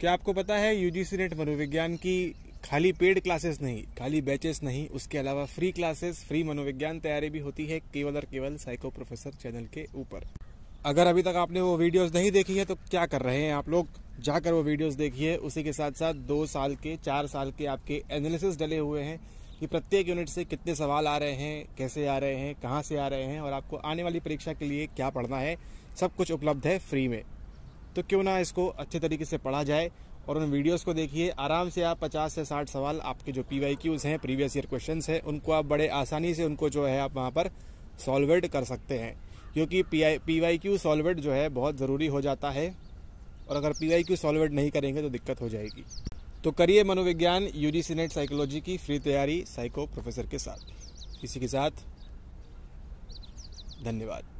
क्या आपको पता है यूजीसी नेट मनोविज्ञान की खाली पेड क्लासेस नहीं खाली बैचेस नहीं उसके अलावा फ्री क्लासेस फ्री मनोविज्ञान तैयारी भी होती है केवल और केवल साइको प्रोफेसर चैनल के ऊपर अगर अभी तक आपने वो वीडियोस नहीं देखी है तो क्या कर रहे हैं आप लोग जाकर वो वीडियोस देखिए उसी के साथ साथ दो साल के चार साल के आपके एनालिसिस डले हुए हैं कि प्रत्येक यूनिट से कितने सवाल आ रहे हैं कैसे आ रहे हैं कहाँ से आ रहे हैं और आपको आने वाली परीक्षा के लिए क्या पढ़ना है सब कुछ उपलब्ध है फ्री में तो क्यों ना इसको अच्छे तरीके से पढ़ा जाए और उन वीडियोस को देखिए आराम से आप 50 से 60 सवाल आपके जो पी वाई क्यूज़ हैं प्रीवियस ईयर क्वेश्चन हैं उनको आप बड़े आसानी से उनको जो है आप वहाँ पर सॉल्वेड कर सकते हैं क्योंकि P I P Y Q सॉल्वेट जो है बहुत ज़रूरी हो जाता है और अगर पी वाई क्यू सॉल्वेट नहीं करेंगे तो दिक्कत हो जाएगी तो करिए मनोविज्ञान यू जी नेट साइकोलॉजी की फ्री तैयारी साइको प्रोफेसर के साथ इसी के साथ धन्यवाद